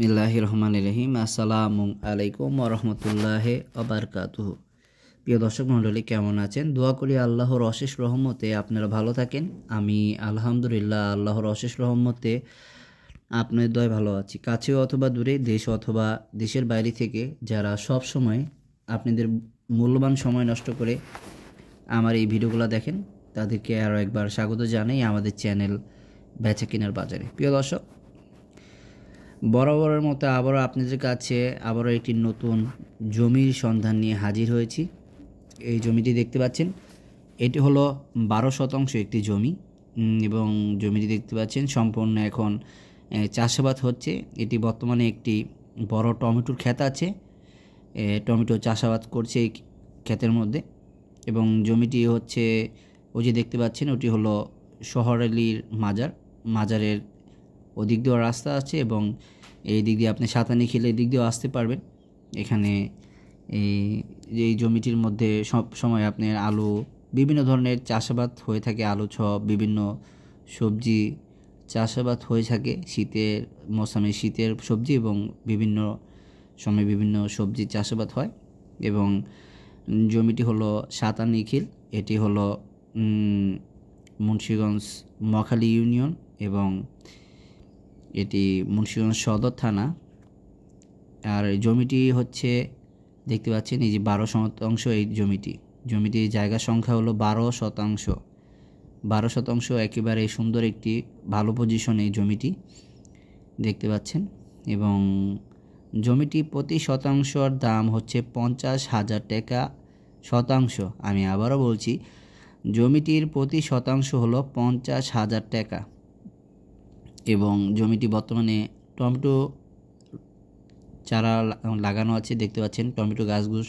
মিল্লাহ রহমান রহিম আসসালামু আলাইকুম রহমতুল্লাহ আবরকাতুহ প্রিয় দর্শক মণ্ডলী কেমন আছেন দোয়া করি আল্লাহর অশেষ রহমতে আপনারা ভালো থাকেন আমি আলহামদুলিল্লাহ আল্লাহর অশেষ রহমতে আপনার দয় ভালো আছি কাছেও অথবা দূরে দেশ অথবা দেশের বাইরে থেকে যারা সব সময় আপনাদের মূল্যবান সময় নষ্ট করে আমার এই ভিডিওগুলো দেখেন তাদেরকে আরও একবার স্বাগত জানাই আমাদের চ্যানেল বেচা কেনার বাজারে প্রিয় দর্শক বরাবরের মতো আবারও আপনাদের কাছে আবারও একটি নতুন জমির সন্ধান নিয়ে হাজির হয়েছি এই জমিটি দেখতে পাচ্ছেন এটি হলো বারো শতাংশ একটি জমি এবং জমিটি দেখতে পাচ্ছেন সম্পূর্ণ এখন চাষাবাদ হচ্ছে এটি বর্তমানে একটি বড় টমেটোর ক্ষেত আছে টমেটো চাষাবাদ করছে এই ক্ষেতের মধ্যে এবং জমিটি হচ্ছে ওই যে দেখতে পাচ্ছেন ওটি হলো শহরালির মাজার মাজারের ওদিক দিয়েও রাস্তা আছে এবং এই দিক দিয়ে আপনি সাঁতানি খেলে এদিক দিয়েও আসতে পারবেন এখানে এই এই জমিটির মধ্যে সব সময় আপনার আলু বিভিন্ন ধরনের চাষাবাদ হয়ে থাকে আলু ছপ বিভিন্ন সবজি চাষাবাদ হয়ে থাকে শীতের মৌসুমে শীতের সবজি এবং বিভিন্ন সময়ে বিভিন্ন সবজি চাষাবাদ হয় এবং জমিটি হলো সাঁতার নিখিল এটি হলো মুন্সীগঞ্জ মখালি ইউনিয়ন এবং এটি মুন্সিগঞ্জ সদর থানা আর জমিটি হচ্ছে দেখতে পাচ্ছেন এই যে বারো শতাংশ এই জমিটি জমিটির জায়গা সংখ্যা হলো বারো শতাংশ বারো শতাংশ একেবারে সুন্দর একটি ভালো পজিশন এই জমিটি দেখতে পাচ্ছেন এবং জমিটি প্রতি শতাংশর দাম হচ্ছে পঞ্চাশ হাজার টাকা শতাংশ আমি আবারও বলছি জমিটির প্রতি শতাংশ হলো পঞ্চাশ হাজার টাকা এবং জমিটি বর্তমানে টমেটো চারা লাগানো আছে দেখতে পাচ্ছেন টমেটো গাছগুস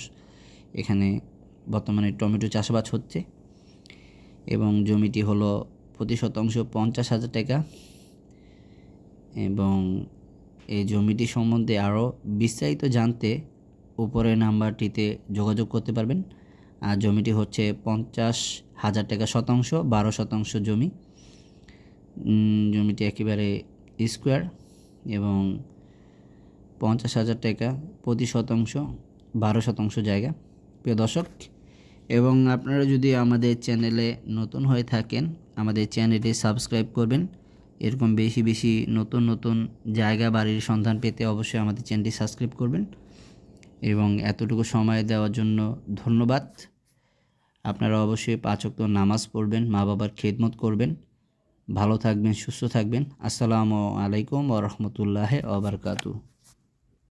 এখানে বর্তমানে টমেটো চাষবাস হচ্ছে এবং জমিটি হলো প্রতি শতাংশ পঞ্চাশ হাজার টাকা এবং এই জমিটি সম্বন্ধে আরও বিস্তারিত জানতে উপরে নাম্বারটিতে যোগাযোগ করতে পারবেন আর জমিটি হচ্ছে পঞ্চাশ হাজার টাকা শতাংশ বারো শতাংশ জমি জমিটি একেবারে স্কোয়ার এবং পঞ্চাশ হাজার টাকা প্রতি শতাংশ বারো শতাংশ জায়গা প্রিয় দর্শক এবং আপনারা যদি আমাদের চ্যানেলে নতুন হয়ে থাকেন আমাদের চ্যানেলে সাবস্ক্রাইব করবেন এরকম বেশি বেশি নতুন নতুন জায়গা বাড়ির সন্ধান পেতে অবশ্যই আমাদের চ্যানেলটি সাবস্ক্রাইব করবেন এবং এতটুকু সময় দেওয়ার জন্য ধন্যবাদ আপনারা অবশ্যই পাচক নামাজ পড়বেন মা বাবার খেদমত করবেন ভালো থাকবেন সুস্থ থাকবেন আসসালামু আলাইকুম ও রহমতুল্লাহ ওবরকাতু